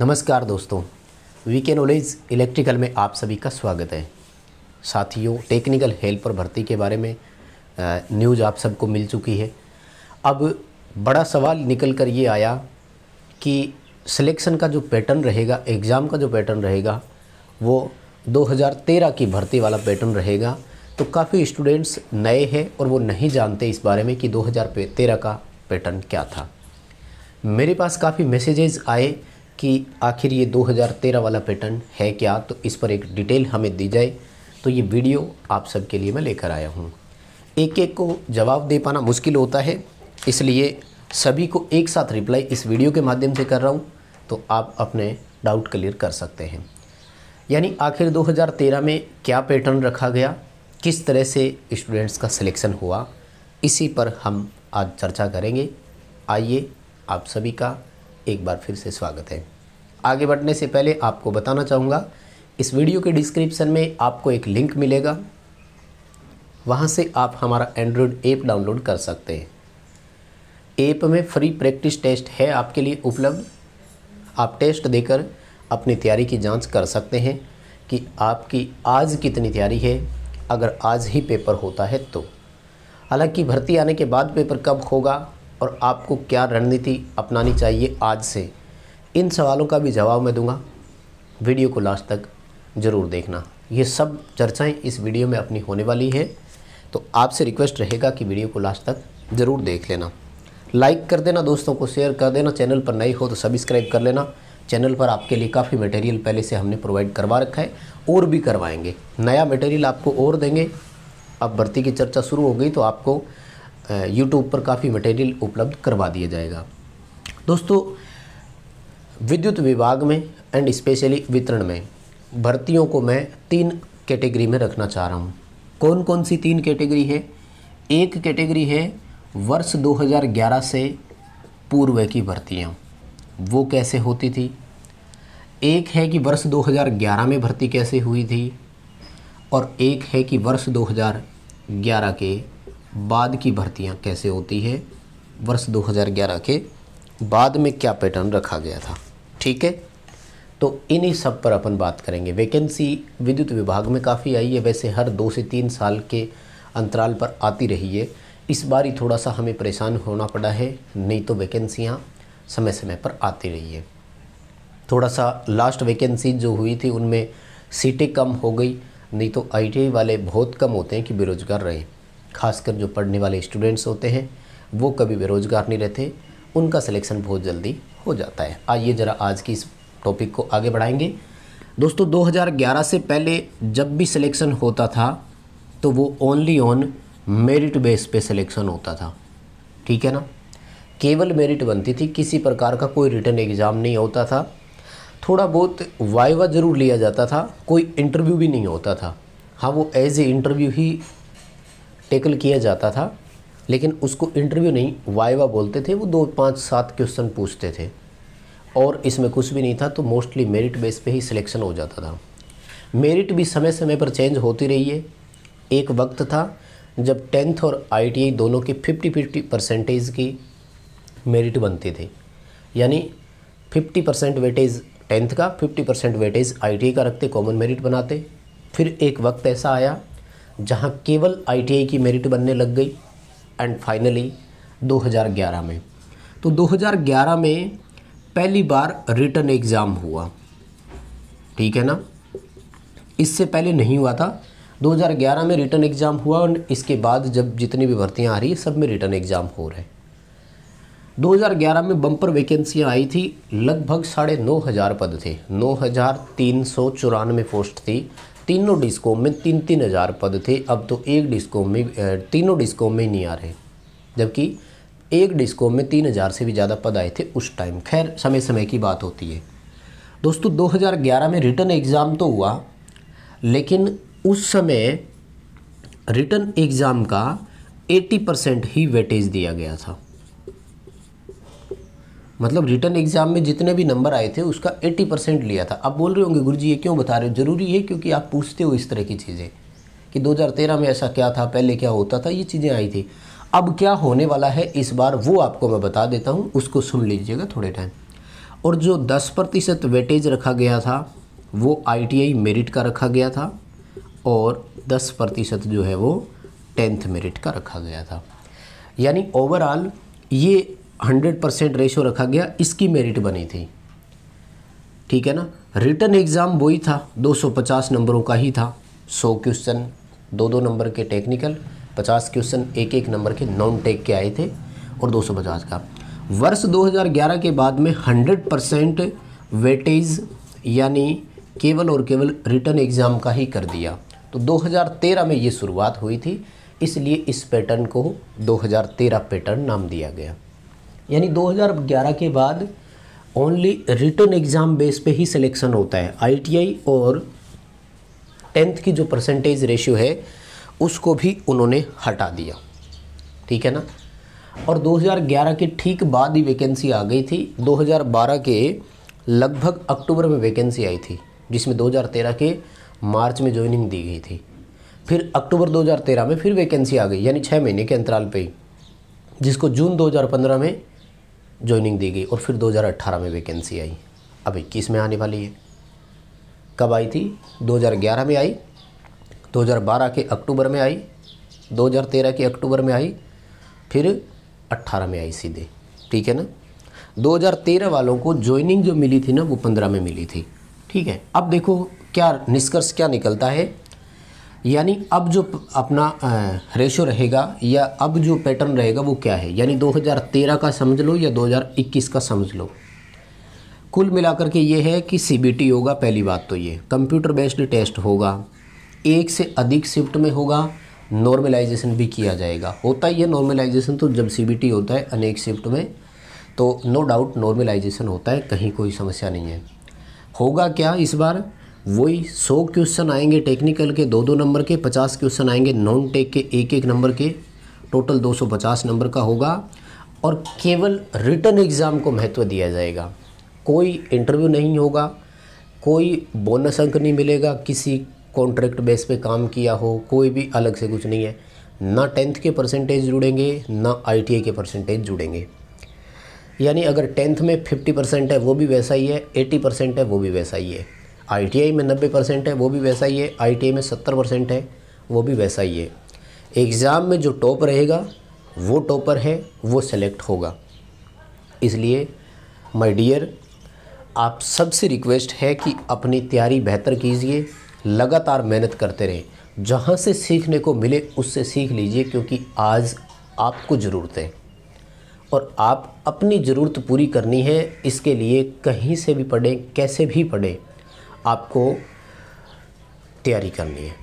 नमस्कार दोस्तों VK knowledge electrical में आप सभी का स्वागत है साथियों टेक्निकल हेल्पर भर्ती के बारे में न्यूज़ आप सबको मिल चुकी है अब बड़ा सवाल निकल कर ये आया कि सिलेक्शन का जो पैटर्न रहेगा एग्ज़ाम का जो पैटर्न रहेगा वो 2013 की भर्ती वाला पैटर्न रहेगा तो काफ़ी स्टूडेंट्स नए हैं और वो नहीं जानते इस बारे में कि 2013 का पैटर्न क्या था मेरे पास काफ़ी मैसेजेस आए कि आखिर ये 2013 वाला पैटर्न है क्या तो इस पर एक डिटेल हमें दी जाए तो ये वीडियो आप सबके लिए मैं लेकर आया हूँ एक एक को जवाब दे पाना मुश्किल होता है इसलिए सभी को एक साथ रिप्लाई इस वीडियो के माध्यम से कर रहा हूँ तो आप अपने डाउट क्लियर कर सकते हैं यानी आखिर 2013 में क्या पैटर्न रखा गया किस तरह से स्टूडेंट्स का सिलेक्शन हुआ इसी पर हम आज चर्चा करेंगे आइए आप सभी का एक बार फिर से स्वागत है आगे बढ़ने से पहले आपको बताना चाहूँगा इस वीडियो के डिस्क्रिप्शन में आपको एक लिंक मिलेगा वहाँ से आप हमारा एंड्रॉयड ऐप डाउनलोड कर सकते हैं ऐप में फ्री प्रैक्टिस टेस्ट है आपके लिए उपलब्ध आप टेस्ट देकर अपनी तैयारी की जांच कर सकते हैं कि आपकी आज कितनी तैयारी है अगर आज ही पेपर होता है तो हालांकि भर्ती आने के बाद पेपर कब होगा और आपको क्या रणनीति अपनानी चाहिए आज से इन सवालों का भी जवाब मैं दूंगा वीडियो को लास्ट तक ज़रूर देखना ये सब चर्चाएं इस वीडियो में अपनी होने वाली है तो आपसे रिक्वेस्ट रहेगा कि वीडियो को लास्ट तक ज़रूर देख लेना लाइक कर देना दोस्तों को शेयर कर देना चैनल पर नए हो तो सब्सक्राइब कर लेना चैनल पर आपके लिए काफ़ी मटेरियल पहले से हमने प्रोवाइड करवा रखा है और भी करवाएंगे नया मटेरियल आपको और देंगे अब भर्ती की चर्चा शुरू हो गई तो आपको यूट्यूब पर काफ़ी मटेरियल उपलब्ध करवा दिया जाएगा दोस्तों विद्युत विभाग में एंड स्पेशली वितरण में भर्तियों को मैं तीन कैटेगरी में रखना चाह रहा हूँ कौन कौन सी तीन कैटेगरी है एक कैटेगरी है वर्ष 2011 से पूर्व की भर्तियाँ वो कैसे होती थी एक है कि वर्ष 2011 में भर्ती कैसे हुई थी और एक है कि वर्ष 2011 के बाद की भर्तियां कैसे होती है वर्ष 2011 के बाद में क्या पैटर्न रखा गया था ठीक है तो इन्हीं सब पर अपन बात करेंगे वैकेंसी विद्युत विभाग में काफ़ी आई है वैसे हर दो से तीन साल के अंतराल पर आती रही है इस बार ही थोड़ा सा हमें परेशान होना पड़ा है नहीं तो वैकेंसियाँ समय समय पर आती रही है थोड़ा सा लास्ट वैकेंसी जो हुई थी उनमें सीटें कम हो गई नहीं तो आईटीआई वाले बहुत कम होते हैं कि बेरोज़गार रहें खासकर जो पढ़ने वाले स्टूडेंट्स होते हैं वो कभी बेरोज़गार नहीं रहते उनका सिलेक्शन बहुत जल्दी हो जाता है आइए ज़रा आज की इस टॉपिक को आगे बढ़ाएंगे दोस्तों 2011 से पहले जब भी सिलेक्शन होता था तो वो ओनली ऑन मेरिट बेस पे सिलेक्शन होता था ठीक है ना केवल मेरिट बनती थी किसी प्रकार का कोई रिटर्न एग्ज़ाम नहीं होता था थोड़ा बहुत वाइवा ज़रूर लिया जाता था कोई इंटरव्यू भी नहीं होता था हाँ वो एज ए इंटरव्यू ही टेकल किया जाता था लेकिन उसको इंटरव्यू नहीं वाइवा बोलते थे वो दो पाँच सात क्वेश्चन पूछते थे और इसमें कुछ भी नहीं था तो मोस्टली मेरिट बेस पे ही सिलेक्शन हो जाता था मेरिट भी समय समय पर चेंज होती रही है एक वक्त था जब टेंथ और आईटीआई दोनों के फिफ्टी फिफ्टी परसेंटेज की मेरिट बनती थी यानी फिफ्टी परसेंट वेटेज टेंथ का फिफ्टी परसेंट वेटेज आई का रखते कॉमन मेरिट बनाते फिर एक वक्त ऐसा आया जहां केवल आईटीआई की मेरिट बनने लग गई एंड फाइनली 2011 में तो 2011 में पहली बार रिटर्न एग्ज़ाम हुआ ठीक है ना इससे पहले नहीं हुआ था 2011 में रिटर्न एग्ज़ाम हुआ और इसके बाद जब जितनी भी भर्तियाँ आ रही है सब में रिटर्न एग्ज़ाम हो रहे हैं 2011 में बम्पर वैकेंसियाँ आई थी लगभग साढ़े नौ हज़ार पद थे नौ हज़ार तीन सौ चौरानवे पोस्ट थी तीनों डिस्को में तीन तीन हज़ार पद थे अब तो एक डिस्को में तीनों डिस्को में ही नहीं आ रहे जबकि एक डिस्को में तीन हज़ार से भी ज़्यादा पद आए थे उस टाइम खैर समय समय की बात होती है दोस्तों 2011 में रिटर्न एग्ज़ाम तो हुआ लेकिन उस समय रिटर्न एग्ज़ाम का 80 परसेंट ही वेटेज दिया गया था मतलब रिटर्न एग्ज़ाम में जितने भी नंबर आए थे उसका 80 परसेंट लिया था आप बोल रहे होंगे गुरु जी ये क्यों बता रहे हो ज़रूरी है क्योंकि आप पूछते हो इस तरह की चीज़ें कि 2013 में ऐसा क्या था पहले क्या होता था ये चीज़ें आई थी अब क्या होने वाला है इस बार वो आपको मैं बता देता हूँ उसको सुन लीजिएगा थोड़े टाइम और जो दस प्रतिशत वेटेज रखा गया था वो आई मेरिट का रखा गया था और दस प्रतिशत जो है वो टेंथ मेरिट का रखा गया था यानी ओवरऑल ये हंड्रेड परसेंट रेशो रखा गया इसकी मेरिट बनी थी ठीक है ना रिटर्न एग्ज़ाम वही था 250 नंबरों का ही था 100 क्वेश्चन दो दो नंबर के टेक्निकल 50 क्वेश्चन एक एक नंबर के नॉन टेक के आए थे और 250 का वर्ष 2011 के बाद में 100 परसेंट वेटेज यानी केवल और केवल रिटर्न एग्ज़ाम का ही कर दिया तो 2013 में ये शुरुआत हुई थी इसलिए इस पैटर्न को 2013 पैटर्न नाम दिया गया यानी 2011 के बाद ओनली रिटर्न एग्ज़ाम बेस पे ही सिलेक्शन होता है आईटीआई और टेंथ की जो परसेंटेज रेशियो है उसको भी उन्होंने हटा दिया ठीक है ना और 2011 के ठीक बाद ही वैकेंसी आ गई थी 2012 के लगभग अक्टूबर में वैकेंसी आई थी जिसमें 2013 के मार्च में ज्वाइनिंग दी गई थी फिर अक्टूबर 2013 में फिर वैकेंसी आ गई यानी छः महीने के अंतराल पे ही जिसको जून 2015 में ज्वाइनिंग दी गई और फिर 2018 में वैकेंसी आई अब इक्कीस में आने वाली है कब आई थी 2011 में आई 2012 के अक्टूबर में आई 2013 के अक्टूबर में आई फिर 18 में आई सीधे ठीक है ना 2013 वालों को ज्वाइनिंग जो मिली थी ना वो 15 में मिली थी ठीक है अब देखो क्या निष्कर्ष क्या निकलता है यानी अब जो अपना रेशो रहेगा या अब जो पैटर्न रहेगा वो क्या है यानी 2013 का समझ लो या 2021 का समझ लो कुल मिलाकर के ये है कि सी होगा पहली बात तो ये कंप्यूटर बेस्ड टेस्ट होगा एक से अधिक शिफ्ट में होगा नॉर्मलाइजेशन भी किया जाएगा होता ही है नॉर्मलाइजेशन तो जब सी होता है अनेक शिफ्ट में तो नो डाउट नॉर्मलाइजेशन होता है कहीं कोई समस्या नहीं है होगा क्या इस बार वही सौ क्वेश्चन आएंगे टेक्निकल के दो दो नंबर के पचास क्वेश्चन आएंगे नॉन टेक के एक एक नंबर के टोटल दो सौ पचास नंबर का होगा और केवल रिटर्न एग्ज़ाम को महत्व दिया जाएगा कोई इंटरव्यू नहीं होगा कोई बोनस अंक नहीं मिलेगा किसी कॉन्ट्रैक्ट बेस पे काम किया हो कोई भी अलग से कुछ नहीं है ना टेंथ के परसेंटेज जुड़ेंगे ना आईटीए के परसेंटेज जुड़ेंगे यानी अगर टेंथ में फिफ्टी परसेंट है वो भी वैसा ही है एट्टी परसेंट है वो भी वैसा ही है आई में 90 परसेंट है वो भी वैसा ही है आई में सत्तर परसेंट है वो भी वैसा ही है एग्ज़ाम में जो टॉप रहेगा वो टॉपर है वो सेलेक्ट होगा इसलिए माय डियर आप सबसे रिक्वेस्ट है कि अपनी तैयारी बेहतर कीजिए लगातार मेहनत करते रहें जहाँ से सीखने को मिले उससे सीख लीजिए क्योंकि आज आपको ज़रूरत है और आप अपनी ज़रूरत पूरी करनी है इसके लिए कहीं से भी पढ़ें कैसे भी पढ़ें आपको तैयारी करनी है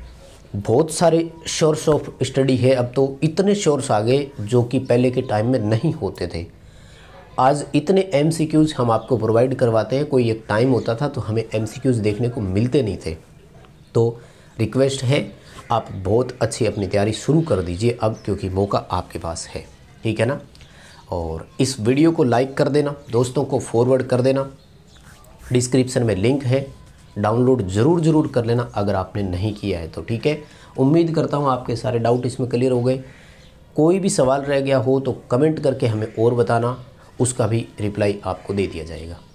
बहुत सारे सोर्स ऑफ स्टडी है अब तो इतने सोर्स आ गए जो कि पहले के टाइम में नहीं होते थे आज इतने एम हम आपको प्रोवाइड करवाते हैं कोई एक टाइम होता था तो हमें एम देखने को मिलते नहीं थे तो रिक्वेस्ट है आप बहुत अच्छी अपनी तैयारी शुरू कर दीजिए अब क्योंकि मौका आपके पास है ठीक है ना और इस वीडियो को लाइक कर देना दोस्तों को फॉरवर्ड कर देना डिस्क्रिप्शन में लिंक है डाउनलोड ज़रूर ज़रूर कर लेना अगर आपने नहीं किया है तो ठीक है उम्मीद करता हूँ आपके सारे डाउट इसमें क्लियर हो गए कोई भी सवाल रह गया हो तो कमेंट करके हमें और बताना उसका भी रिप्लाई आपको दे दिया जाएगा